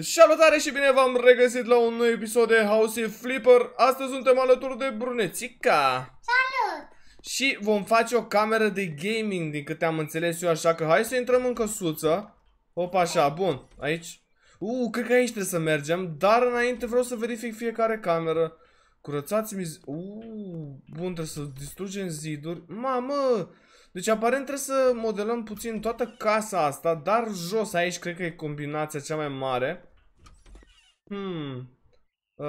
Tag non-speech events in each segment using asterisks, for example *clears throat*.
Salutare și bine v-am regăsit la un nou episod de House Flipper. Astăzi suntem alături de Brunețica. Salut! Și vom face o cameră de gaming, din câte am înțeles eu, așa că hai să intrăm în căsuță. Opa, așa, bun. Aici. Uh, cred că aici trebuie să mergem, dar înainte vreau să verific fiecare cameră. Curățați-mi... Uh, bun, trebuie să distrugem ziduri. Mamă! Deci aparent trebuie să modelăm puțin toată casa asta, dar jos aici cred că e combinația cea mai mare. Hmm,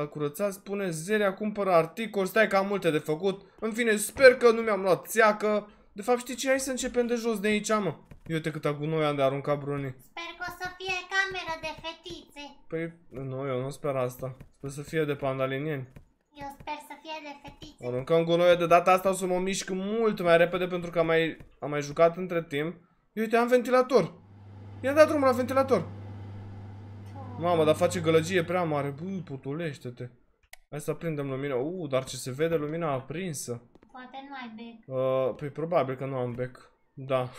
Curățați, spune Zerea cumpără articol, stai că am multe de făcut În fine, sper că nu mi-am luat țeacă De fapt, știi ce? Hai să începem de jos de aici, mă Eu te câta gunoi am de aruncat brunii Sper că o să fie cameră de fetițe Păi, nu, eu nu sper asta Sper să fie de pandalinieni eu sper să fie de fetițe. Aruncăm De data asta o să mă mișc mult mai repede pentru că am mai, am mai jucat între timp. Eu uite, am ventilator. I-am dat drumul la ventilator. Mamă, dar face gălăgie prea mare. Bă, putulește te Hai să prindem lumina. Uuu, dar ce se vede lumina aprinsă. Poate nu ai bec. Uh, păi probabil că nu am bec. Da.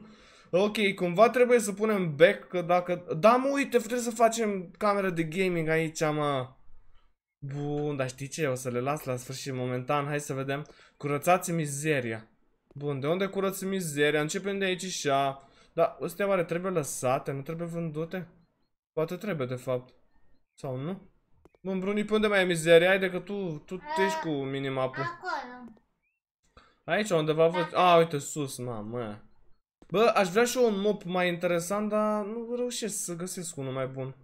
*laughs* ok, cumva trebuie să punem bec, că dacă... Da, mă, uite, trebuie să facem cameră de gaming aici, mă. Bun, dar știi ce? O să le las la sfârșit momentan. Hai să vedem. Curățați mizeria. Bun, de unde curăț mizeria? Începem de aici și a... Da, astea oare trebuie lăsate? Nu trebuie vândute? Poate trebuie, de fapt. Sau nu? Bun, Bruni, pe unde mai e mizeria? de că tu, tu A, ești cu minimapul. Acolo. Aici undeva văd. A, uite, sus, mamă. Bă, aș vrea și eu un mop mai interesant, dar nu reușesc să găsesc unul mai bun.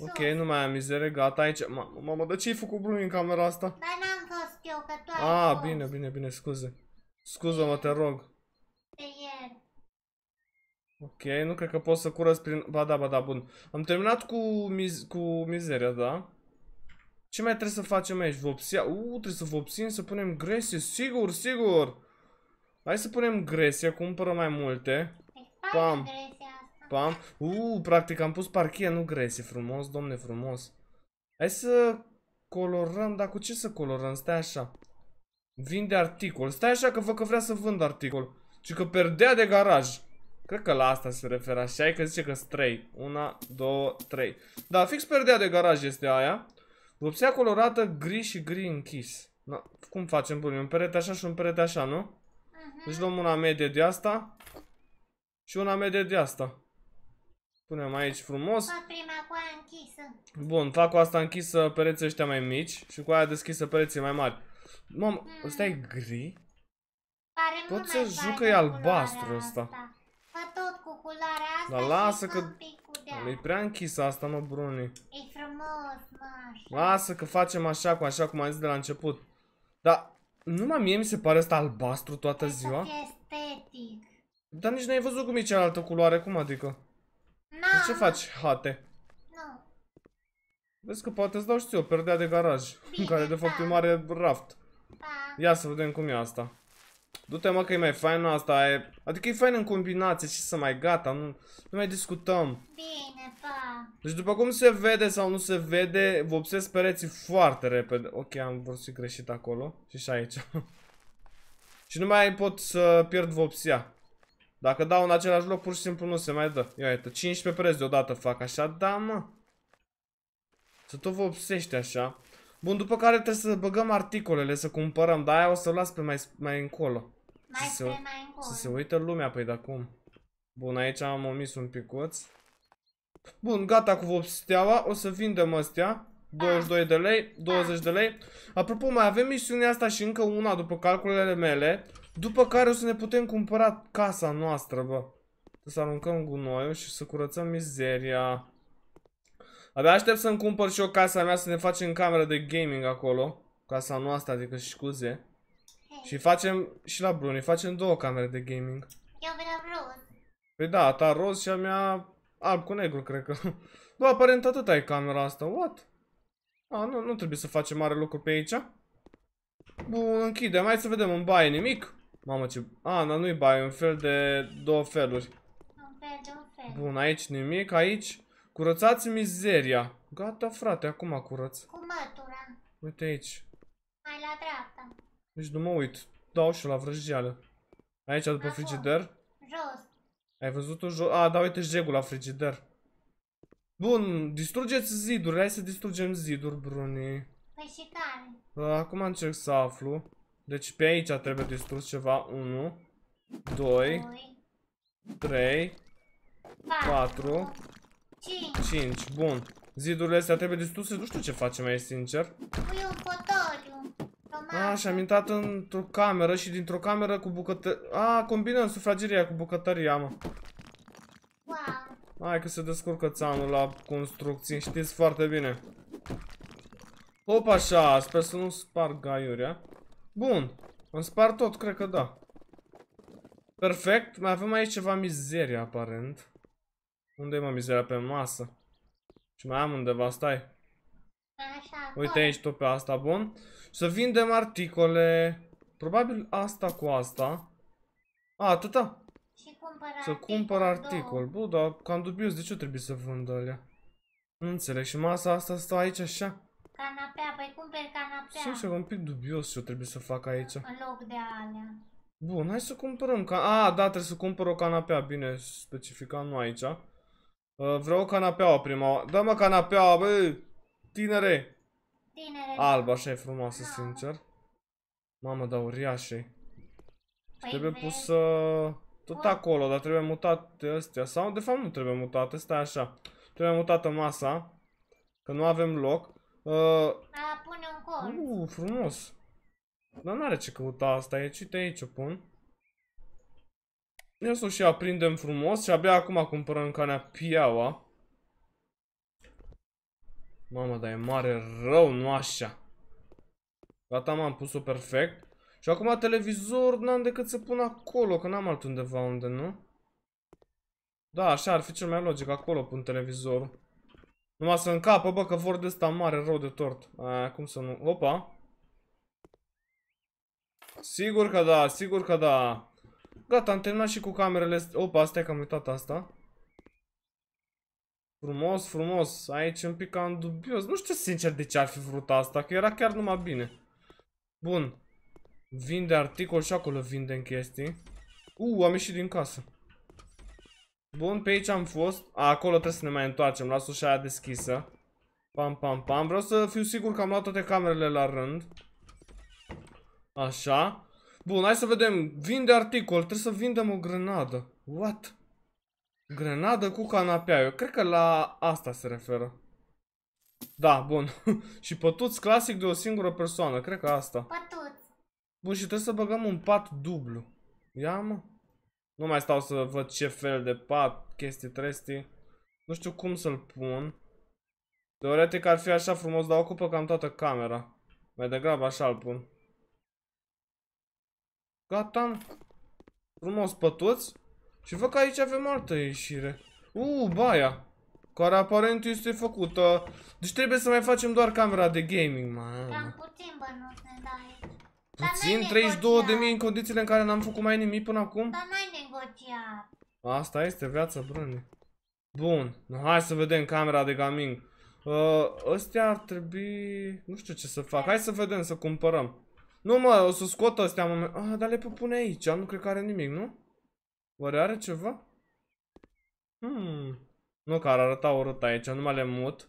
Ok, nu mai am mizerie, gata aici. Mamă, dar ce-ai făcut blumi în camera asta? Dar n-am fost eu, că tu ai A, ah, fost. bine, bine, bine, scuze. Scuză-mă, te rog. Pe Ok, nu cred că pot să curăț prin... Ba da, ba da, bun. Am terminat cu, miz... cu mizeria, da? Ce mai trebuie să facem aici? Vopsia? Uuu, trebuie să vopsim, să punem gresie, sigur, sigur! Hai să punem gresie, cumpără mai multe. Păi, Pam! Gresie. Pam. Păi Uuu, practic am pus parchie, nu grese. Frumos, domne, frumos. Hai să colorăm, dar cu ce să colorăm? Stai așa. Vinde articol. Stai așa că văd că vrea să vând articol. Ci că perdea de garaj. Cred că la asta se referă așa, că zice că sunt 3. 1, 2, 3. Da, fix perdea de garaj este aia. Vopsea colorată gri și gri închis. Da, cum facem bun? Un perete așa și un perete așa, nu? Deci luăm una medie de asta și una medie de asta. Punem aici frumos. Fac prima cu aia închisă. Bun, fac cu asta închisă pereții ăștia mai mici și cu aia deschisă pereții mai mari. Mamă, mm. ăsta e gri? Pare Tot să jucă e albastru ăsta. Asta. Fă tot cu culoarea asta Dar lasă că... Nu e prea închisă asta, mă, Bruni. E frumos, mă, așa. Lasă că facem așa, cu așa cum am zis de la început. Dar numai mie mi se pare asta albastru toată ziua. estetic. Dar nici n-ai văzut cum e cealaltă culoare, cum adică? De ce faci hate? Nu. Vezi că poate îți dau și eu perdea de garaj, Bine, care de fapt pa. e da. mare raft. Pa. Da. Ia să vedem cum e asta. Du-te mă că e mai faină asta, e... adică e fain în combinație și să mai gata, nu, nu mai discutăm. Bine, pa. Deci după cum se vede sau nu se vede, vopsesc pereții foarte repede. Ok, am vorbit greșit acolo și și aici. *laughs* și nu mai pot să pierd vopsia. Dacă dau în același loc, pur și simplu nu se mai dă. Ia uite, 15 preț deodată fac așa. Da, mă. Să tot vă obsește așa. Bun, după care trebuie să băgăm articolele, să cumpărăm. Dar aia o să o las pe mai, mai încolo. Mai să, se, mai încolo. Să se uită lumea, păi de acum. Bun, aici am omis un picuț. Bun, gata cu vopsteaua. O să vindem astea. 22 ah. de lei, 20 ah. de lei. Apropo, mai avem misiunea asta și încă una după calculele mele. După care o să ne putem cumpăra casa noastră, bă. Să aruncăm gunoiul și să curățăm mizeria. Abia aștept să-mi cumpăr și o casa mea să ne facem cameră de gaming acolo. Casa noastră, adică și scuze. Și facem, și la Bruni, facem două camere de gaming. Eu vreau roz. Păi da, ta roz și a mea alb cu negru, cred că. *laughs* Bă, aparent atât ai camera asta, what? A, nu, nu trebuie să facem mare lucru pe aici. Bun, închidem, hai să vedem în baie nimic. Mamă ce... A, dar nu-i bai, un fel de două feluri. Un fel, un fel. Bun, aici nimic, aici curățați mizeria. Gata, frate, acum curăț. Cu mătura. Uite aici. Mai la dreapta. Deci nu mă uit. Dau și la vrăjeală. Aici, după Acum. frigider. Jos. Ai văzut-o jos? A, da, uite jegul la frigider. Bun, distrugeți ziduri. Hai să distrugem ziduri, Bruni. Păi și care? Acum încerc să aflu. Deci pe aici trebuie distrus ceva. 1, 2, 3, 4, 5. Bun. Zidurile astea trebuie distruse. Nu știu ce facem aici, sincer. Pui un fotoliu. A, și am intrat într-o cameră și dintr-o cameră cu bucătărie. A, combină în sufrageria cu bucătăria, mă. Wow. Hai că se descurcă țanul la construcții, știți foarte bine. Hop așa, sper să nu sparg gaiurea. Bun. Îmi spar tot, cred că da. Perfect. Mai avem aici ceva mizerie, aparent. Unde e mă mizeria pe masă? Și mai am undeva, stai. Așa, Uite aici tot pe asta, bun. Să vindem articole. Probabil asta cu asta. A, atâta. Și cumpăr să cumpăr articol. Bun, dar cam dubios, de ce trebuie să vând alea? Nu înțeleg. Și masa asta stă aici așa. Canapea, păi cumperi canapea. Sincer, un pic dubios ce trebuie să fac aici. În loc de alea. Bun, hai să cumpărăm. A, da, trebuie să cumpăr o canapea. Bine, specificam nu aici. Uh, vreau o canapea prima. Da-mă canapea, bă! Tinere! Tinere. Albă, așa e frumoasă, no. Da. sincer. Mamă, dar uriașe. Păi trebuie vezi. pus uh, tot Bun. acolo, dar trebuie mutate astea. Sau, de fapt, nu trebuie mutate, stai așa. Trebuie mutată masa, că nu avem loc. Uh, A, pune un colț. Uh, frumos. Dar n-are ce căuta asta, e cite aici o pun. Ia să o și aprindem frumos și abia acum cumpărăm canea piaua. Mamă, dar e mare rău, nu așa. Gata, m-am pus-o perfect. Și acum televizor n-am decât să pun acolo, că n-am altundeva unde, nu? Da, așa ar fi cel mai logic, acolo pun televizorul. Numai să încapă, bă, că vor de ăsta mare rău de tort. A, cum să nu... Opa! Sigur că da, sigur că da. Gata, am terminat și cu camerele astea. Opa, asta e că am uitat asta. Frumos, frumos. Aici un pic am dubios. Nu știu sincer de ce ar fi vrut asta, că era chiar numai bine. Bun. Vinde articol și acolo în chestii. Uu, am ieșit din casă. Bun, pe aici am fost. A, acolo trebuie să ne mai întoarcem. Las ușa aia deschisă. Pam, pam, pam. Vreau să fiu sigur că am luat toate camerele la rând. Așa. Bun, hai să vedem. Vinde articol. Trebuie să vindem o grenadă. What? Grenadă cu canapea. Eu cred că la asta se referă. Da, bun. *laughs* și pătuți clasic de o singură persoană. Cred că asta. Pătuți. Bun, și trebuie să băgăm un pat dublu. Ia, mă. Nu mai stau să văd ce fel de pat, chestii, trestii. Nu știu cum să-l pun. Teoretic ar fi așa frumos, dar ocupă cam toată camera. Mai degrabă așa-l pun. Gata. Frumos pătuți. Și văd că aici avem altă ieșire. Uuu, baia. Care aparent este făcută. Deci trebuie să mai facem doar camera de gaming, mă. Cam puțin bănuți ne dai. Puțin 32 de mii în condițiile în care n-am făcut mai nimic până acum? Dar n-ai negociat. Asta este viața, brânii. Bun, hai să vedem camera de gaming. Uh, astea ar trebui... Nu știu ce să fac. Hai să vedem, să cumpărăm. Nu mă, o să scot astea moment... Ah, dar le pune aici. Nu cred că are nimic, nu? Oare are ceva? Hmm. Nu, că ar arăta urât aici. Nu mai le mut.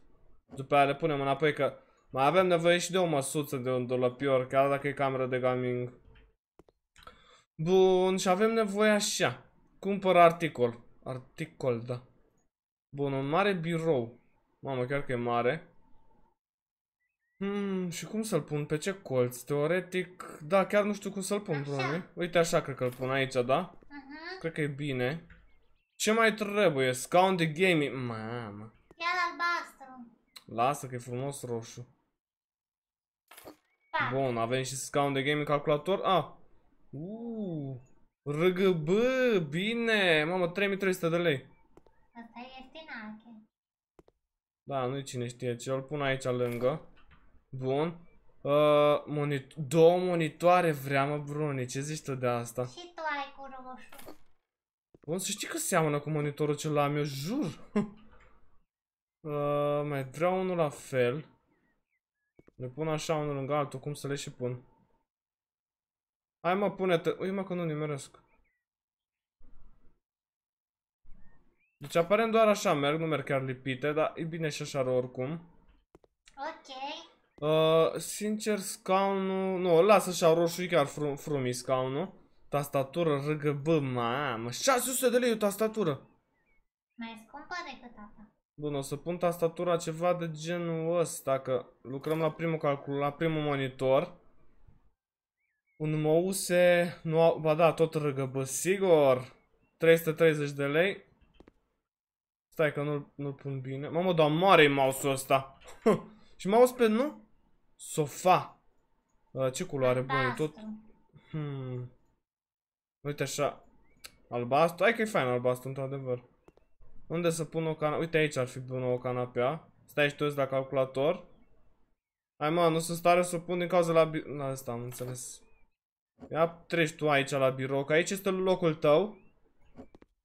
După aia le punem înapoi că... Mai avem nevoie și de o măsuță de un dolapior, chiar dacă e cameră de gaming. Bun, și avem nevoie așa. Cumpăr articol. Articol, da. Bun, un mare birou. Mamă, chiar că e mare. Hmm, și cum să-l pun? Pe ce colț? Teoretic, da, chiar nu știu cum să-l pun, probabil. Uite așa cred că-l pun aici, da? Uh mhm. -huh. Cred că e bine. Ce mai trebuie? Scaun de gaming. Mamă. Chiar albastru. Lasă că e frumos roșu. Bun, avem și scaun de gaming calculator. Ah. Uuu. RGB, bine. Mamă, 3300 de lei. Asta e ieftină, Da, nu-i cine știe ce. Îl pun aici lângă. Bun. Uh, monit două monitoare vrea, mă, Bruni. Ce zici tu de asta? Și tu ai cu roșu. Bun, să știi că seamănă cu monitorul ce l-am eu, jur. *laughs* uh, mai vreau unul la fel. Le pun așa unul lângă altul, cum să le și pun? Hai mă, pune-te. Ui mă că nu nimeresc. Deci aparent doar așa merg, nu merg chiar lipite, dar e bine și așa oricum. Ok. Uh, sincer, scaunul... Nu, lasă așa roșu, e chiar frum, frumi scaunul. Tastatură RGB, mamă, 600 de lei o tastatură. Mai scumpă decât asta. Bun, o să pun tastatura ceva de genul ăsta, dacă lucrăm la primul calcul, la primul monitor. Un mouse, nu, ba da, tot răgăbă, sigur, 330 de lei. Stai că nu-l nu pun bine. Mamă, dar mare-i mouse-ul ăsta. Și pe nu? Sofa. A, ă, ce culoare bună, tot... Hmm. Uite așa. Albastru, hai că e fain albastru, într-adevăr. Unde să pun o canapea? Uite aici ar fi bună o canapea. Stai și tu la calculator. Hai mă, nu sunt stare să o pun din cauza la bi... La asta am înțeles. Ia treci tu aici la birou, că aici este locul tău.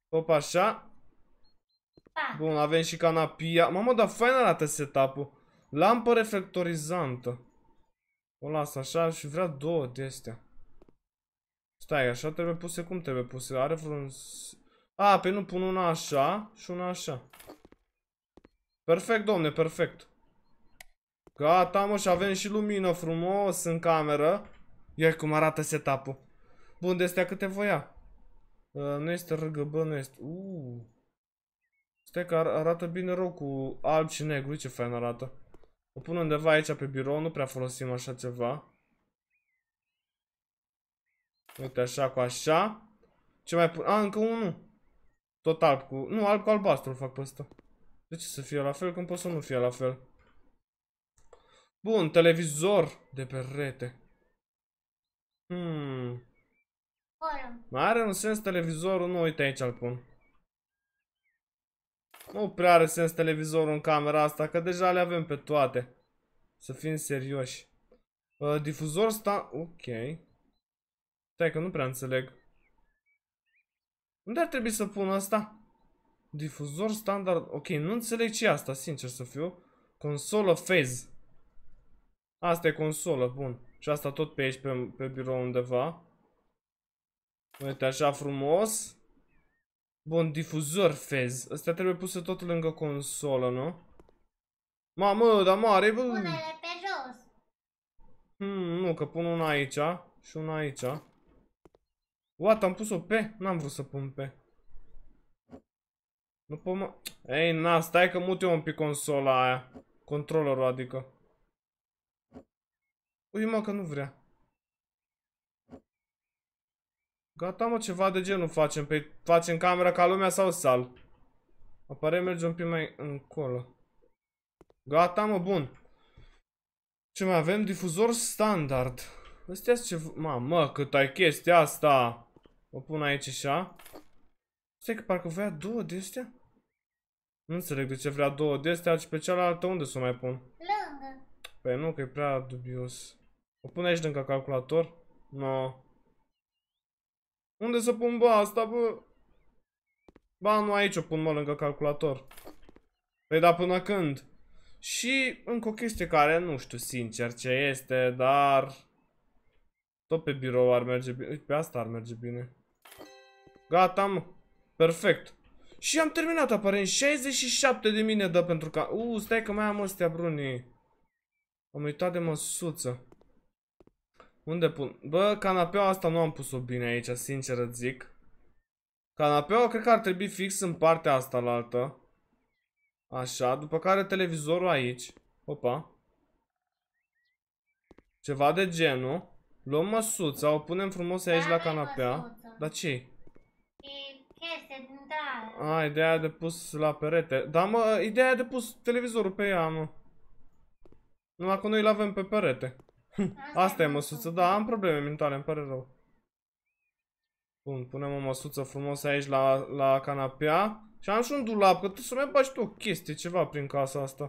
Top așa. Da. Bun, avem și canapia. Mamă, dar fain arată setup-ul. Lampă reflectorizantă. O las așa și vrea două de astea. Stai, așa trebuie puse cum trebuie puse. Are vreun a, pe păi nu pun una așa și una așa. Perfect, domne, perfect. Gata, mă, și avem și lumină frumos în cameră. Ia cum arată setup-ul. Bun, de astea câte voia. Uh, nu este RGB, nu este... Uuu. Stai că ar arată bine rău cu alb și negru, ce fain arată. O pun undeva aici pe birou, nu prea folosim așa ceva. Uite așa cu așa. Ce mai pun? A, încă unul. Tot alb cu... Nu, alb cu albastru îl fac pe ăsta. De ce să fie la fel când pot să nu fie la fel? Bun, televizor de perete. Hmm. Mai are un sens televizorul? Nu, uite aici îl pun. Nu prea are sens televizorul în camera asta, că deja le avem pe toate. Să fim serioși. Uh, difuzor sta... Ok. Stai că nu prea înțeleg. Unde ar trebui să pun asta? Difuzor standard. Ok, nu înțeleg ce asta, sincer să fiu. Consolă phase. Asta e consolă, bun. Și asta tot pe aici, pe, pe birou undeva. Uite, așa frumos. Bun, difuzor fez. Asta trebuie pus tot lângă consolă, nu? Mamă, dar mare, bă! pe jos. Hmm, nu, că pun una aici și una aici. What, am pus-o pe? N-am vrut să pun pe. Nu pot mă... Ei, na, stai că mut eu un pic consola aia. Controllerul, adică. Ui, mă, că nu vrea. Gata, mă, ceva de genul facem. Păi facem camera ca lumea sau sal? Apare merge un pic mai încolo. Gata, mă, bun. Ce mai avem? Difuzor standard. Astea ce... Mamă, cât ai chestia asta! O pun aici așa. Stai că parcă vrea două de astea? Nu înțeleg de ce vrea două de astea și pe cealaltă unde să o mai pun? Lângă. Păi nu, că e prea dubios. O pun aici lângă calculator? No. Unde să pun bă asta, bă? Ba, nu aici o pun mă lângă calculator. Păi da, până când? Și încă o chestie care nu știu sincer ce este, dar... Tot pe birou ar merge bine. Pe asta ar merge bine. Gata, mă. Perfect. Și am terminat aparent. 67 de mine dă pentru ca... u stai că mai am astea brune. Am uitat de măsuță. Unde pun? Bă, canapeaua asta nu am pus-o bine aici, sincer îți zic. Canapeaua cred că ar trebui fix în partea asta la altă. Așa, după care televizorul aici. Opa. Ceva de genul. Luăm măsuța, o punem frumos aici la canapea. Dar ce -i? chestie, da. A, ideea de pus la perete. Da, mă, ideea de pus televizorul pe ea, mă. Numai că noi l-avem pe perete. Asta, Asta e măsuță, da, am probleme mentale, îmi pare rău. Bun, punem o măsuță frumos aici la, la canapea. Și am și un dulap, că tu să mai bagi tu o chestie, ceva prin casa asta.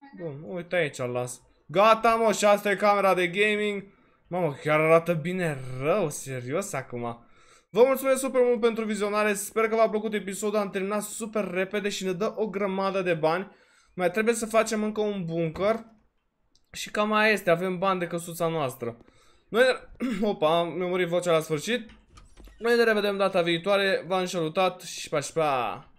Mhm. Bun, uite aici las. Gata, mă, și asta e camera de gaming. Mamă, chiar arată bine rău, serios acum. Vă mulțumesc super mult pentru vizionare, sper că v-a plăcut episodul, am terminat super repede și ne dă o grămadă de bani. Mai trebuie să facem încă un bunker și cam mai este, avem bani de căsuța noastră. Noi ne... *clears throat* Opa, mi-a murit vocea la sfârșit. Noi ne revedem data viitoare, v-am salutat și pa și pa!